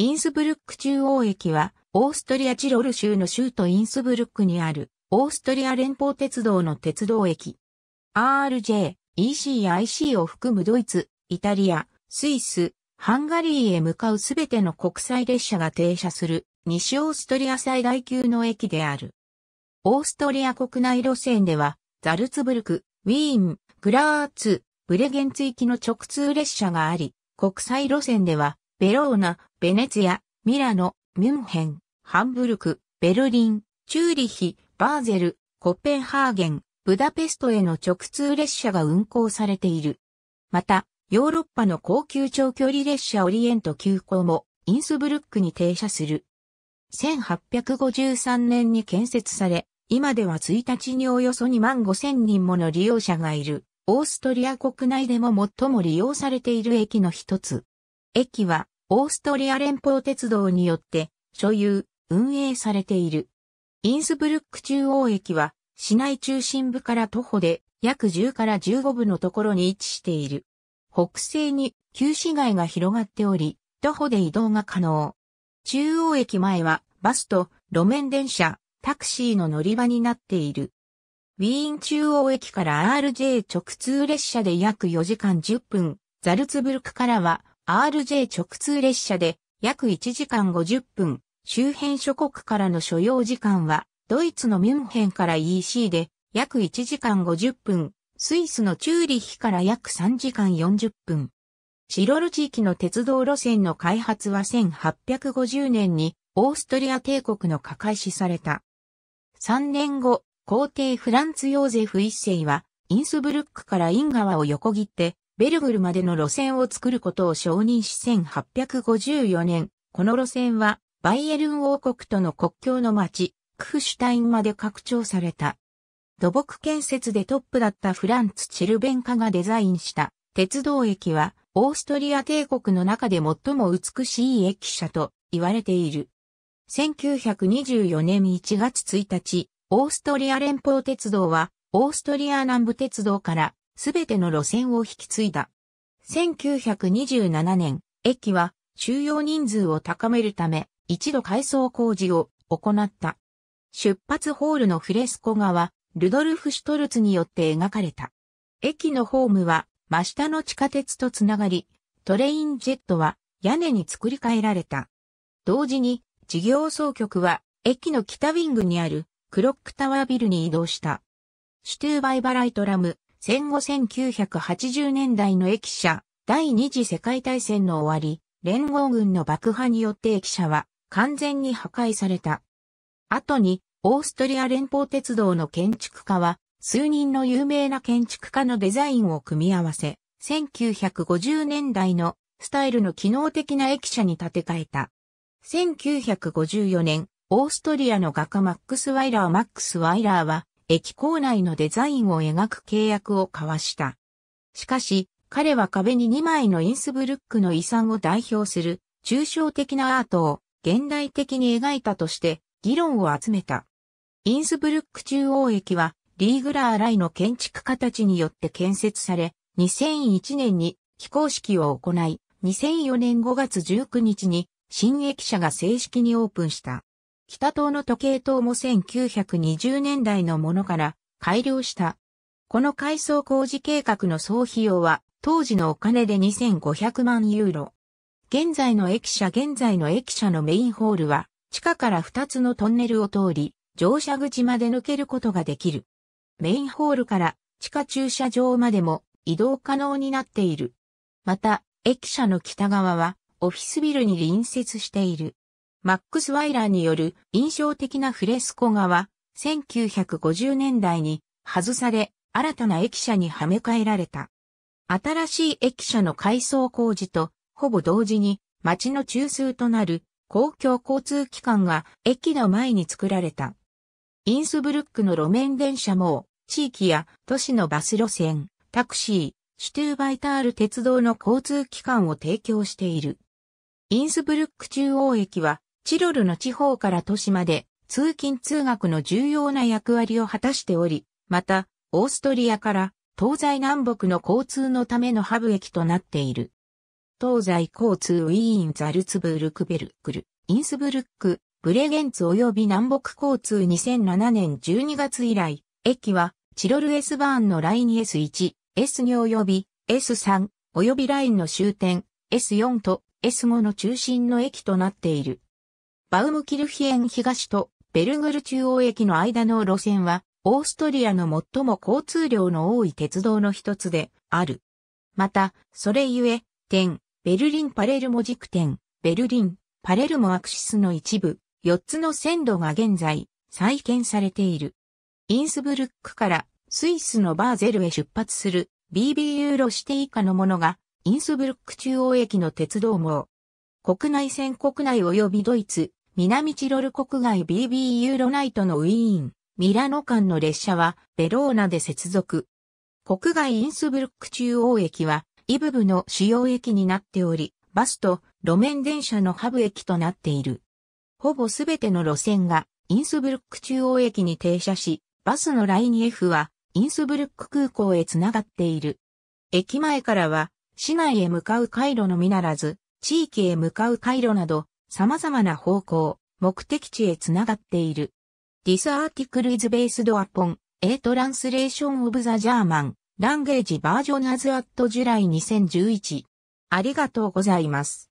インスブルック中央駅は、オーストリアチロル州の州都インスブルックにある、オーストリア連邦鉄道の鉄道駅。RJ、ECIC を含むドイツ、イタリア、スイス、ハンガリーへ向かうすべての国際列車が停車する、西オーストリア最大級の駅である。オーストリア国内路線では、ザルツブルク、ウィーン、グラーツ、ブレゲンツ行きの直通列車があり、国際路線では、ベローナ、ベネツィア、ミラノ、ミュンヘン、ハンブルク、ベルリン、チューリヒ、バーゼル、コペンハーゲン、ブダペストへの直通列車が運行されている。また、ヨーロッパの高級長距離列車オリエント急行もインスブルックに停車する。1853年に建設され、今では1日におよそ2万5千人もの利用者がいる、オーストリア国内でも最も利用されている駅の一つ。駅はオーストリア連邦鉄道によって所有、運営されている。インスブルック中央駅は市内中心部から徒歩で約10から15分のところに位置している。北西に旧市街が広がっており、徒歩で移動が可能。中央駅前はバスと路面電車、タクシーの乗り場になっている。ウィーン中央駅から RJ 直通列車で約4時間10分、ザルツブルクからは RJ 直通列車で約1時間50分、周辺諸国からの所要時間は、ドイツのミュンヘンから EC で約1時間50分、スイスのチューリッヒから約3時間40分。チロル地域の鉄道路線の開発は1850年にオーストリア帝国の開始された。3年後、皇帝フランツ・ヨーゼフ一世はインスブルックからイン川を横切ってベルグルまでの路線を作ることを承認し1854年、この路線はバイエルン王国との国境の町、クフシュタインまで拡張された。土木建設でトップだったフランツ・チルベンカがデザインした鉄道駅はオーストリア帝国の中で最も美しい駅舎と言われている。1924年1月1日、オーストリア連邦鉄道はオーストリア南部鉄道からすべての路線を引き継いだ。1927年、駅は収容人数を高めるため、一度改装工事を行った。出発ホールのフレスコ画は、ルドルフ・シュトルツによって描かれた。駅のホームは、真下の地下鉄とつながり、トレインジェットは屋根に作り変えられた。同時に、事業総局は、駅の北ウィングにあるクロックタワービルに移動した。シュトゥーバイバライトラム、戦後1980年代の駅舎、第二次世界大戦の終わり、連合軍の爆破によって駅舎は完全に破壊された。後に、オーストリア連邦鉄道の建築家は、数人の有名な建築家のデザインを組み合わせ、1950年代のスタイルの機能的な駅舎に建て替えた。1954年、オーストリアの画家マックス・ワイラー・マックス・ワイラーは、駅構内のデザインを描く契約を交わした。しかし、彼は壁に2枚のインスブルックの遺産を代表する抽象的なアートを現代的に描いたとして議論を集めた。インスブルック中央駅はリーグラーライの建築家たちによって建設され、2001年に起工式を行い、2004年5月19日に新駅舎が正式にオープンした。北東の時計塔も1920年代のものから改良した。この改装工事計画の総費用は当時のお金で2500万ユーロ。現在の駅舎現在の駅舎のメインホールは地下から2つのトンネルを通り乗車口まで抜けることができる。メインホールから地下駐車場までも移動可能になっている。また、駅舎の北側はオフィスビルに隣接している。マックス・ワイラーによる印象的なフレスコ画は、1950年代に外され、新たな駅舎にはめ替えられた。新しい駅舎の改装工事と、ほぼ同時に、街の中枢となる公共交通機関が駅の前に作られた。インスブルックの路面電車も、地域や都市のバス路線、タクシー、シュトゥーバイタール鉄道の交通機関を提供している。インスブルック中央駅はチロルの地方から都市まで通勤通学の重要な役割を果たしており、また、オーストリアから東西南北の交通のためのハブ駅となっている。東西交通ウィーン・ザルツブルクベルクル、インスブルック、ブレゲンツ及び南北交通2007年12月以来、駅はチロル S バーンのライン S1、S2 及び S3 及びラインの終点 S4 と S5 の中心の駅となっている。バウムキルヒエン東とベルグル中央駅の間の路線は、オーストリアの最も交通量の多い鉄道の一つである。また、それゆえ、点、ベルリンパレルモ軸点、ベルリン、パレルモアクシスの一部、四つの線路が現在、再建されている。インスブルックからスイスのバーゼルへ出発する BB ユーロ指定以下のものがインスブルック中央駅の鉄道網。国内線国内及びドイツ、南チロル国外 BB ユーロナイトのウィーン、ミラノ間の列車はベローナで接続。国外インスブルック中央駅はイブブの主要駅になっており、バスと路面電車のハブ駅となっている。ほぼすべての路線がインスブルック中央駅に停車し、バスのライン F はインスブルック空港へつながっている。駅前からは市内へ向かう回路のみならず、地域へ向かう回路など様々な方向、目的地へつながっている。This article is based upon a translation of the German language version as at July 2011。ありがとうございます。